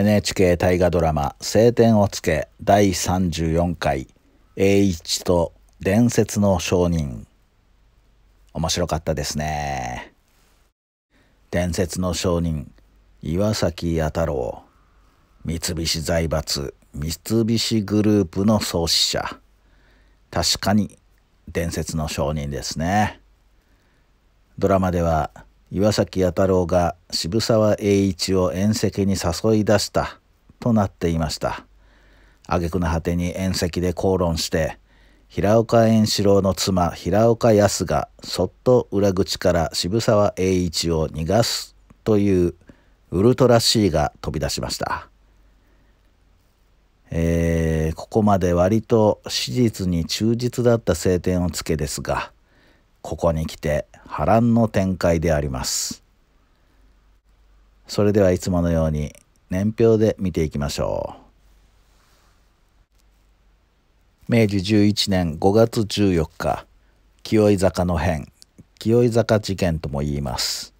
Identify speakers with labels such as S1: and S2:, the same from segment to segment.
S1: NHK 大河ドラマ「青天を衝け」第34回「栄一と伝説の商人」面白かったですね伝説の商人岩崎弥太郎三菱財閥三菱グループの創始者確かに伝説の商人ですねドラマでは岩崎弥太郎が渋沢栄一を宴席に誘い出したとなっていました挙句の果てに宴席で口論して平岡円四郎の妻平岡康がそっと裏口から渋沢栄一を逃がすというウルトラ C が飛び出しました。えー、ここまで割と史実に忠実だった晴天をつけですがここに来て波乱の展開であります。それではいつものように年表で見ていきましょう。明治11年5月14日、清井坂の変、清井坂事件とも言います。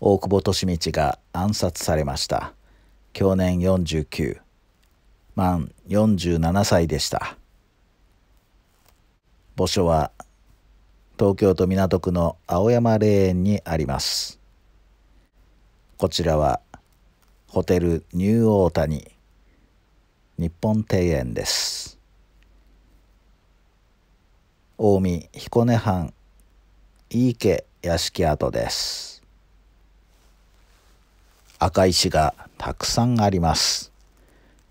S1: 大久保利通が暗殺されました。去年49、満47歳でした。墓所は東京都港区の青山霊園にありますこちらはホテルニューオータニ日本庭園です近江彦根藩井伊家屋敷跡です赤石がたくさんあります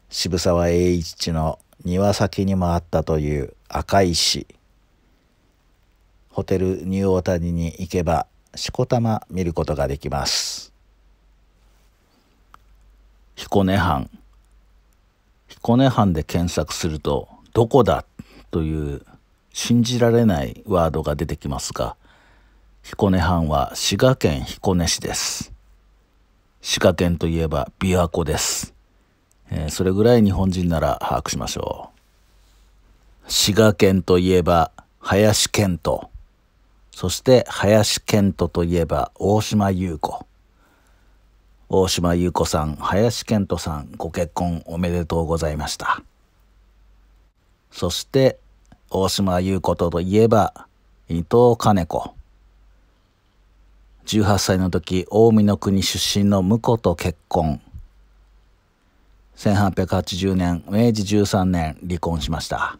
S1: 渋沢栄一の庭先にもあったという赤石ホテルニューオータニに行けばしこたま見ることができます彦根藩彦根藩で検索すると「どこだ?」という信じられないワードが出てきますが彦根藩は滋賀県彦根市です滋賀県といえば琵琶湖です、えー、それぐらい日本人なら把握しましょう滋賀県といえば林遣斗そして林健人といえば大島優子。大島優子さん、林健人さん、ご結婚おめでとうございました。そして大島優子とといえば伊藤金子。18歳の時、近江の国出身の婿と結婚。1880年、明治13年離婚しました。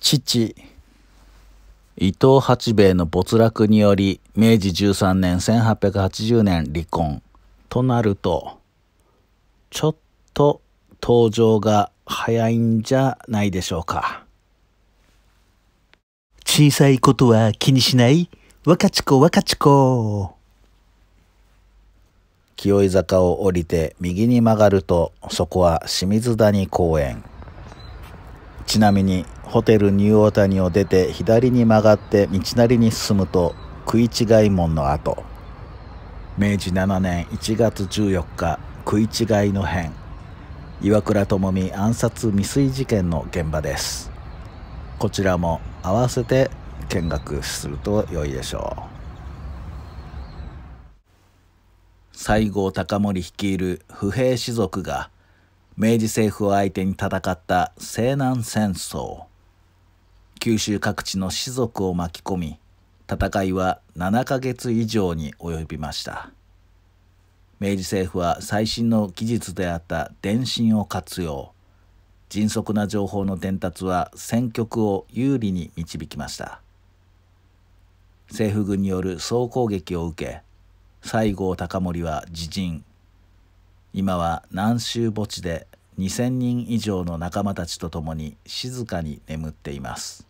S1: 父伊藤八兵衛の没落により明治13年1880年離婚となるとちょっと登場が早いんじゃないでしょうか小さいことは気にしない若ち子若ち子清居坂を降りて右に曲がるとそこは清水谷公園ちなみにホテルニューオータニを出て左に曲がって道なりに進むと食い違い門の後。明治7年1月14日食い違いの変岩倉智美暗殺未遂事件の現場ですこちらも合わせて見学すると良いでしょう西郷隆盛率いる不平士族が明治政府を相手に戦った西南戦争九州各地の士族を巻き込み戦いは7ヶ月以上に及びました明治政府は最新の技術であった電信を活用迅速な情報の伝達は戦局を有利に導きました政府軍による総攻撃を受け西郷隆盛は自陣今は南州墓地で2,000人以上の仲間たちと共に静かに眠っています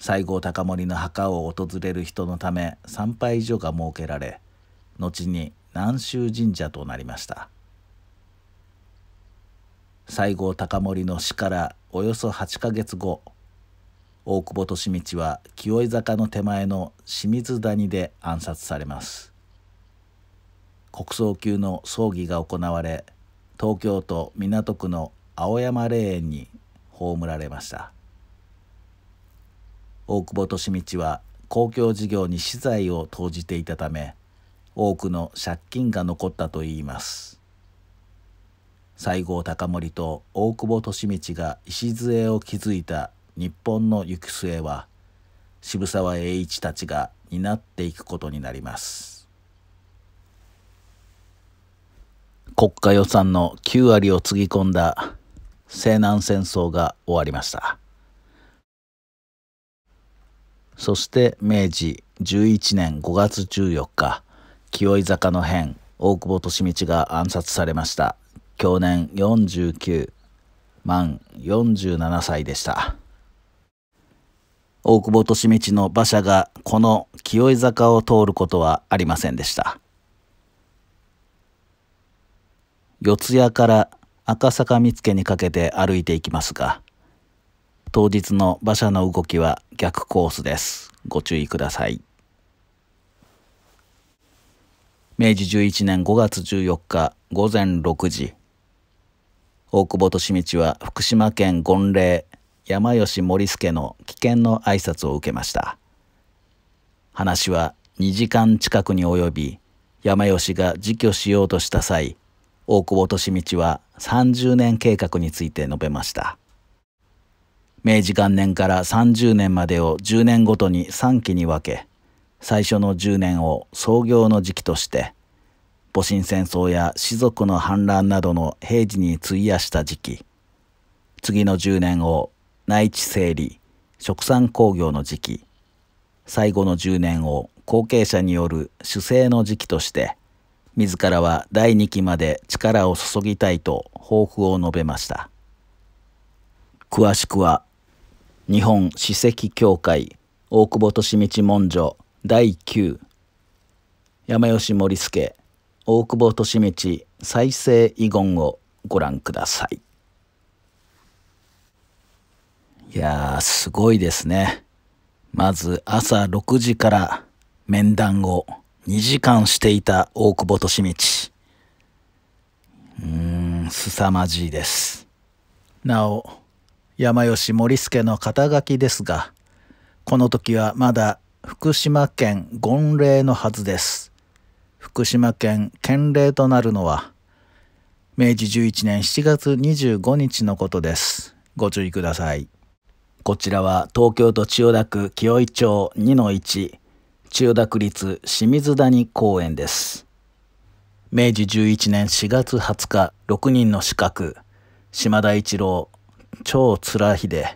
S1: 西郷隆盛の墓を訪れる人のため参拝所が設けられ後に南州神社となりました西郷隆盛の死からおよそ8ヶ月後大久保利通は清居坂の手前の清水谷で暗殺されます国葬級の葬儀が行われ東京都港区の青山霊園に葬られました大久保利通は公共事業に資材を投じていたため多くの借金が残ったといいます西郷隆盛と大久保利通が礎を築いた日本の行く末は渋沢栄一たちが担っていくことになります。国家予算の9割をつぎ込んだ西南戦争が終わりましたそして明治11年5月14日清居坂の変大久保利通が暗殺されました去年49満47歳でした大久保利通の馬車がこの清井坂を通ることはありませんでした四谷から赤坂見附にかけて歩いていきますが、当日の馬車の動きは逆コースです。ご注意ください。明治11年5月14日午前6時、大久保利道は福島県権霊山吉森助の危険の挨拶を受けました。話は2時間近くに及び、山吉が自挙しようとした際、大久保利通は30年計画について述べました。明治元年から30年までを10年ごとに3期に分け、最初の10年を創業の時期として、戊辰戦争や士族の反乱などの平時に費やした時期、次の10年を内地整理、殖産工業の時期、最後の10年を後継者による主政の時期として、自らは第2期まで力を注ぎたいと抱負を述べました詳しくは日本史跡協会大久保利道文書第9山吉森助大久保利道再生遺言をご覧くださいいやーすごいですねまず朝6時から面談を2時間していた大久保利通。うーん、凄まじいです。なお、山吉森助の肩書きですが、この時はまだ福島県権霊のはずです。福島県県令となるのは、明治11年7月25日のことです。ご注意ください。こちらは東京都千代田区紀尾井町2-1千代田区立清水谷公園です。明治11年4月20日、6人の資格、島田一郎、長貫秀、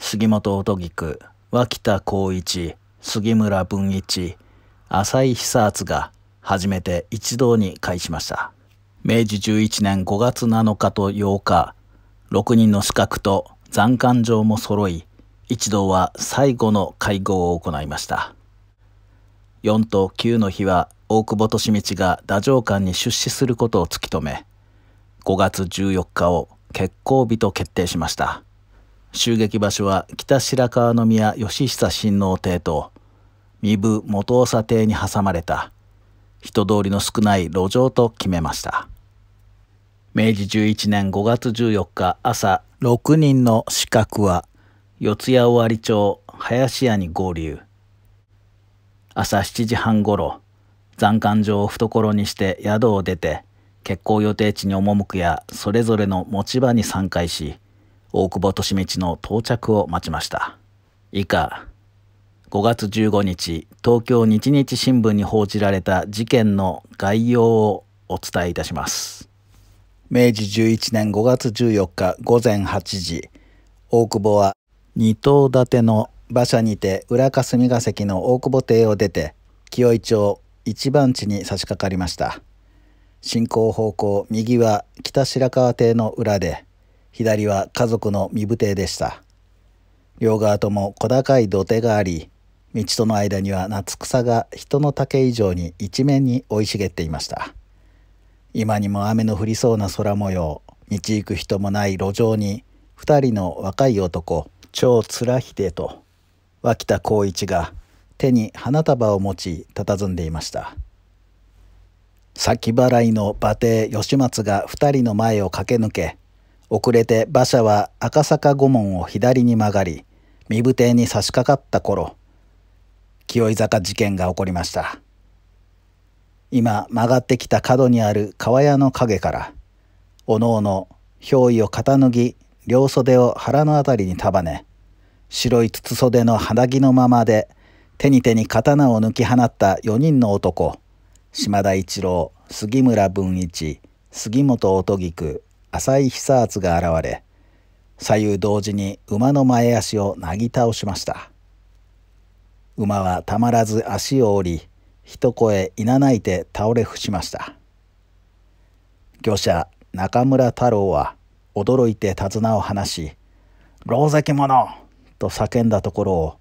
S1: 杉本音菊、脇田光一、杉村文一、浅井久篤が初めて一堂に会しました。明治11年5月7日と8日、6人の資格と残館状も揃い、一堂は最後の会合を行いました。4と9の日は大久保利通が太政官に出資することを突き止め5月14日を決行日と決定しました襲撃場所は北白川宮義久親王邸と身分元長邸に挟まれた人通りの少ない路上と決めました明治11年5月14日朝6人の刺客は四谷尾張町林屋に合流朝7時半ごろ残館場を懐にして宿を出て結婚予定地に赴くやそれぞれの持ち場に参回し大久保利道の到着を待ちました以下5月15日東京日日新聞に報じられた事件の概要をお伝えいたします明治11年5月14日午前8時大久保は2棟建ての馬車にて浦霞が関の大久保邸を出て清井町一番地に差し掛かりました進行方向右は北白川邸の裏で左は家族の身部邸でした両側とも小高い土手があり道との間には夏草が人の丈以上に一面に生い茂っていました今にも雨の降りそうな空模様道行く人もない路上に2人の若い男長貫秀と脇田光一が手に花束を持ち佇んでいました先払いの馬蹄吉松が2人の前を駆け抜け遅れて馬車は赤坂御門を左に曲がり身ぶてに差し掛かった頃清井坂事件が起こりました今曲がってきた角にある川屋の影からおのおの憑依を傾き両袖を腹の辺りに束ね白い筒袖の肌着のままで手に手に刀を抜き放った4人の男島田一郎杉村文一杉本音菊浅井久篤が現れ左右同時に馬の前足をなぎ倒しました馬はたまらず足を折り一声いなないて倒れ伏しました御者中村太郎は驚いて手綱を離し「狼藉者と叫んだところを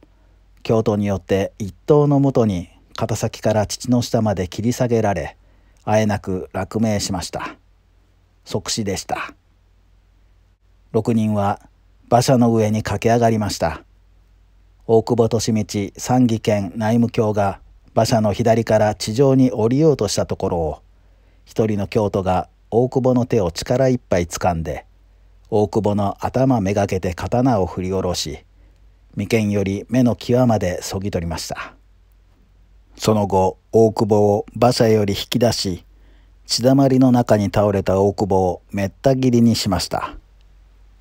S1: 教徒によって一刀のもとに肩先から父の下まで切り下げられあえなく落命しました即死でした6人は馬車の上に駆け上がりました大久保利通参議県内務卿が馬車の左から地上に降りようとしたところを一人の京都が大久保の手を力いっぱい掴んで大久保の頭めがけて刀を振り下ろし眉間より目の際までそぎ取りましたその後大久保を馬車より引き出し血だまりの中に倒れた大久保をめった切りにしました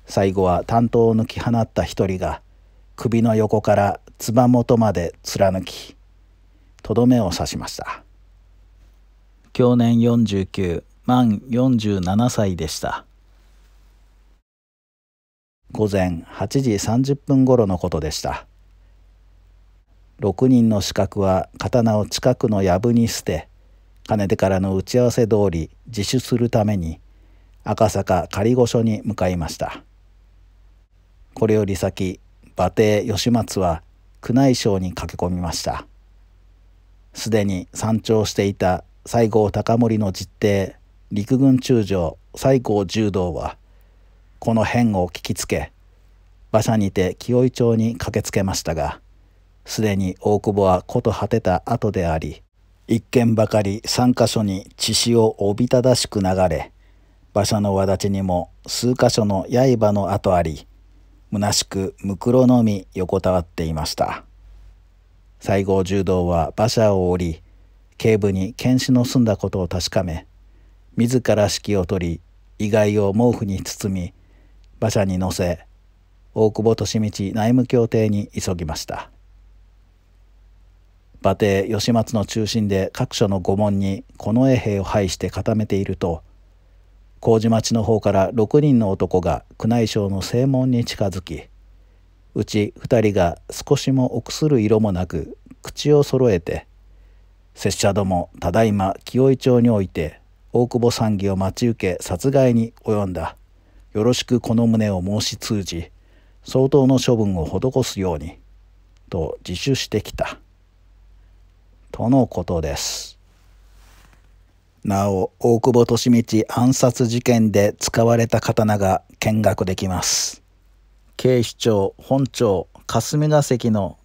S1: 最後は担当を抜き放った一人が首の横からつば元まで貫きとどめを刺しました享年49満47歳でした午前8時30分ごろのことでした6人の刺客は刀を近くの藪に捨てかねてからの打ち合わせ通り自首するために赤坂仮御所に向かいましたこれより先馬蹄義松は宮内省に駆け込みましたすでに山頂していた西郷隆盛の実弟陸軍中将西郷柔道はこの変を聞きつけ馬車にて清井町に駆けつけましたがすでに大久保は事果てた後であり一軒ばかり3箇所に血潮をおびただしく流れ馬車の輪立ちにも数箇所の刃の跡あり虚しくむのみ横たわっていました西郷柔道は馬車を降り警部に剣士の済んだことを確かめ自ら指揮を取り意外を毛布に包み馬車に乗せ大久保利通内務協定に急ぎました馬帝義松の中心で各所の御門に近衛兵を配して固めていると麹町の方から6人の男が宮内省の正門に近づきうち2人が少しも臆する色もなく口を揃えて「拙者どもただいま清井町において大久保参議を待ち受け殺害に及んだ」よろしくこの旨を申し通じ相当の処分を施すようにと自首してきたとのことですなお大久保利通暗殺事件で使われた刀が見学できます警視庁本庁霞が関の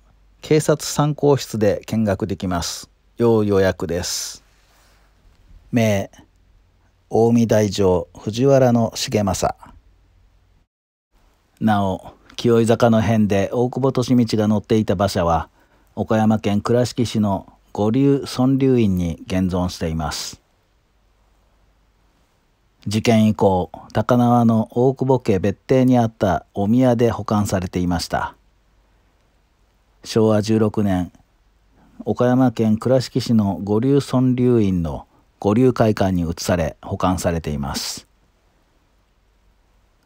S1: 警察参考室で見学できます要予約です名近江大城藤原重政なお清井坂の辺で大久保利通が乗っていた馬車は岡山県倉敷市の五流村流院に現存しています事件以降高輪の大久保家別邸にあったお宮で保管されていました昭和16年岡山県倉敷市の五流村流院の五流会館に移され保管されています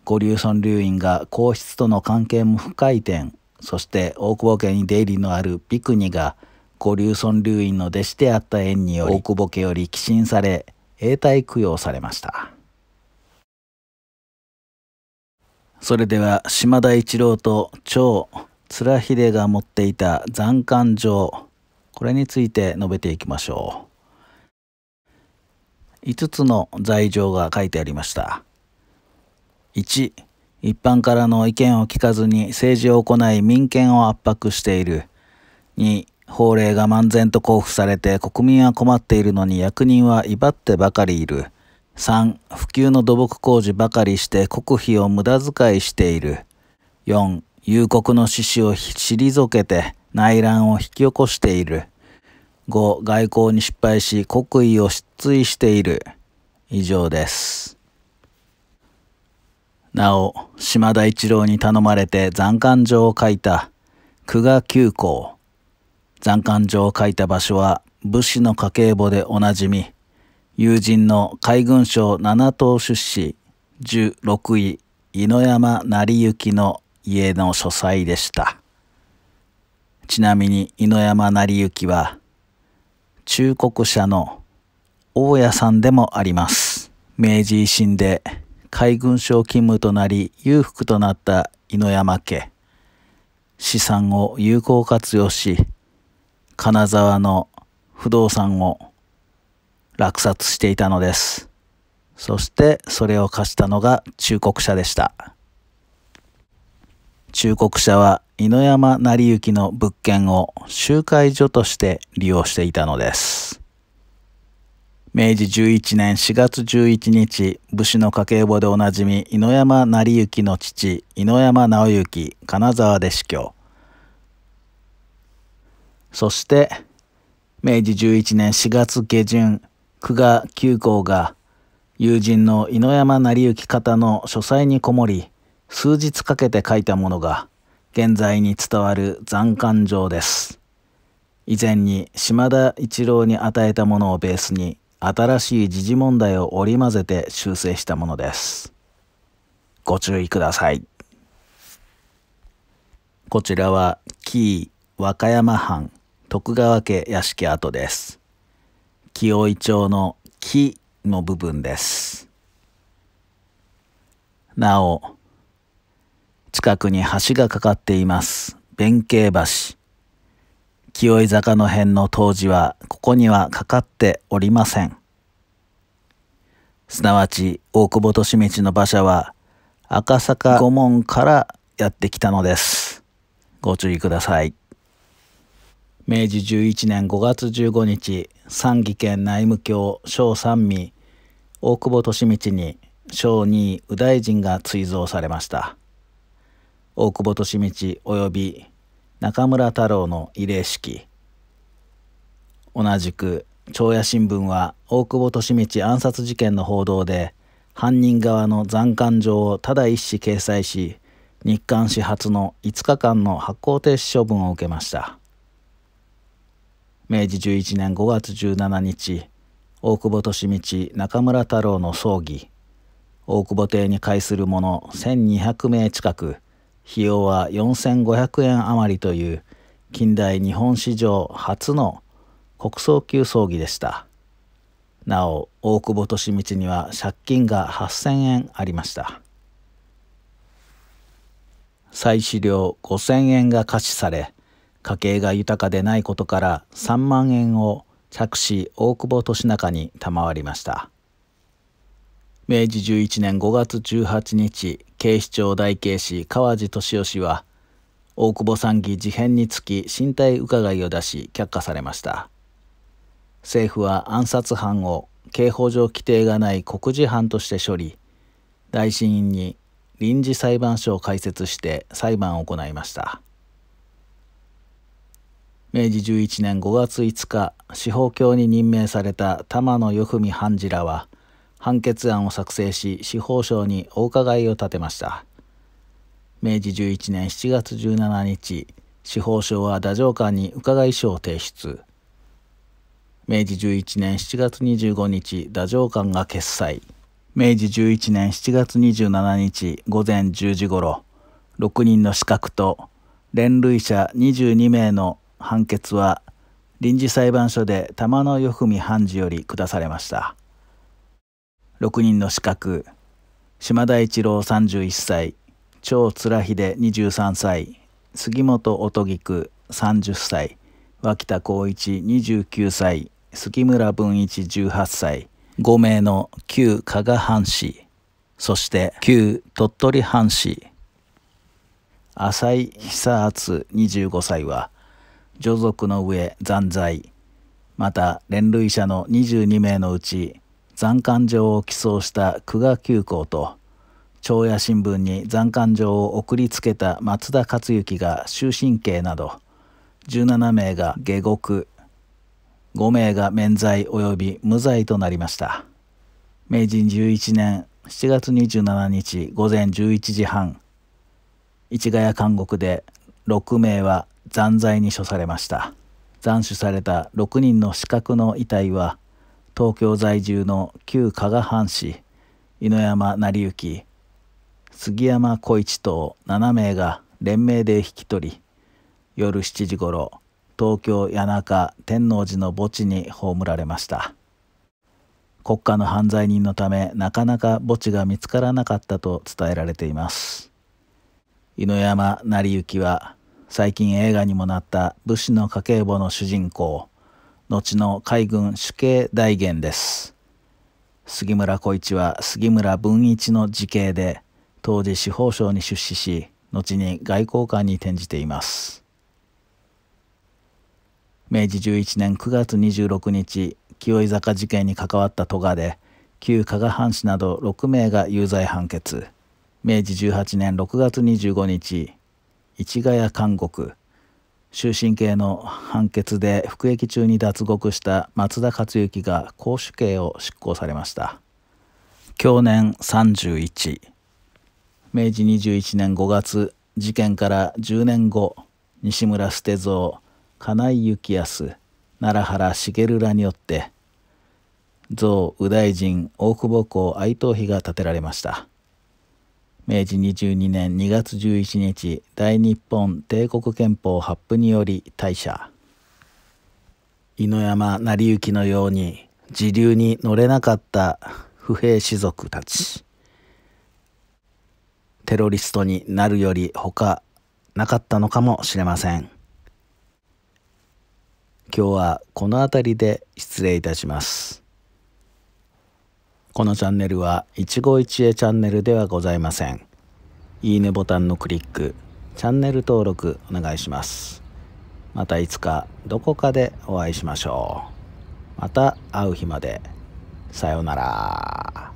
S1: 五流村流院が皇室との関係も深い点そして大久保家に出入りのあるビクニが五流村流院の弟子であった縁により大久保家より寄進され永代供養されましたそれでは島田一郎と長貫秀が持っていた残冠状これについて述べていきましょう5つの罪状が書いてありました1、一般からの意見を聞かずに政治を行い民権を圧迫している。2、法令が漫然と交付されて国民は困っているのに役人は威張ってばかりいる。3、普及の土木工事ばかりして国費を無駄遣いしている。4、夕刻の志士を退けて内乱を引き起こしている。5、外交に失敗し国威を失墜している。以上です。なお、島田一郎に頼まれて残館状を書いた久我急行。残館状を書いた場所は武士の家計簿でおなじみ、友人の海軍省七島出資16位犬山成行の家の書斎でした。ちなみに犬山成行は、忠告者の大家さんでもあります。明治維新で海軍省勤務となり裕福となった犬山家資産を有効活用し金沢の不動産を落札していたのですそしてそれを貸したのが忠告者でした忠告者は犬山成行の物件を集会所として利用していたのです明治11年4月11日、武士の家計簿でおなじみ、猪山成幸の父、猪山直之、金沢で死去。そして、明治11年4月下旬、久我九公が、友人の猪山成幸方の書斎にこもり、数日かけて書いたものが、現在に伝わる残刊状です。以前に島田一郎に与えたものをベースに、新しい時事問題を織り交ぜて修正したものです。ご注意ください。こちらは紀伊和歌山藩徳川家屋敷跡です。紀尾井町の木の部分です。なお、近くに橋がかかっています。弁慶橋。清井坂の辺の当時はここにはかかっておりません。すなわち大久保利通の馬車は赤坂御門からやってきたのです。ご注意ください。明治11年5月15日、三義県内務卿小三味、大久保利通に小二右大臣が追贈されました。大久保利通及び中村太郎の慰霊式同じく朝野新聞は大久保利通暗殺事件の報道で犯人側の残刊状をただ一紙掲載し日刊始発の5日間の発行停止処分を受けました明治11年5月17日大久保利通中村太郎の葬儀大久保邸に会する者1200名近く費用は4500円余りという近代日本史上初の国葬級葬儀でしたなお大久保利通には借金が8000円ありました祭祀料5000円が貸しされ家計が豊かでないことから3万円を着手大久保利中に賜りました明治11年5月18日、警視庁大警視川地俊夫氏は、大久保参議事変につき身体伺いを出し却下されました。政府は暗殺犯を刑法上規定がない告事犯として処理、大審院に臨時裁判所を開設して裁判を行いました。明治11年5月5日、司法卿に任命された玉野与文判事らは、判決案を作成し司法省にお伺いを立てました明治11年7月17日司法省は太政官に伺い書を提出明治11年7月25日太政官が決裁明治11年7月27日午前10時ごろ6人の資格と連累者22名の判決は臨時裁判所で玉野よ文判事より下されました。6人の資格島田一郎31歳長貫秀23歳杉本音菊30歳脇田浩一29歳杉村文一18歳5名の旧加賀藩士そして旧鳥取藩士浅井久厚25歳は女族の上残罪また連累者の22名のうち残刊状を寄贈した久我急行と朝野新聞に残刊状を送りつけた松田克行が終身刑など17名が下獄5名が免罪及び無罪となりました明治11年7月27日午前11時半市ヶ谷監獄で6名は残罪に処されました斬首された6人の死角の遺体は東京在住の旧加賀藩士犬山成行杉山小一等7名が連名で引き取り夜7時ごろ東京谷中天王寺の墓地に葬られました国家の犯罪人のためなかなか墓地が見つからなかったと伝えられています犬山成行は最近映画にもなった武士の家計簿の主人公後の海軍主計大元です。杉村小一は杉村文一の慈恵で、当時司法省に出資し、後に外交官に転じています。明治11年9月26日、清井坂事件に関わった戸賀で、旧加賀藩士など6名が有罪判決。明治18年6月25日、市ヶ谷監獄、終身刑の判決で服役中に脱獄した松田克幸が公主刑を執行されました去年31明治21年5月事件から10年後西村捨蔵金井幸康奈良原茂らによって蔵右大臣大久保公哀悼碑が建てられました明治22年2月11日大日本帝国憲法発布により大社猪山成行のように時流に乗れなかった不平士族たちテロリストになるより他なかったのかもしれません今日はこの辺りで失礼いたします。このチャンネルは一期一会チャンネルではございません。いいねボタンのクリック、チャンネル登録お願いします。またいつかどこかでお会いしましょう。また会う日まで。さようなら。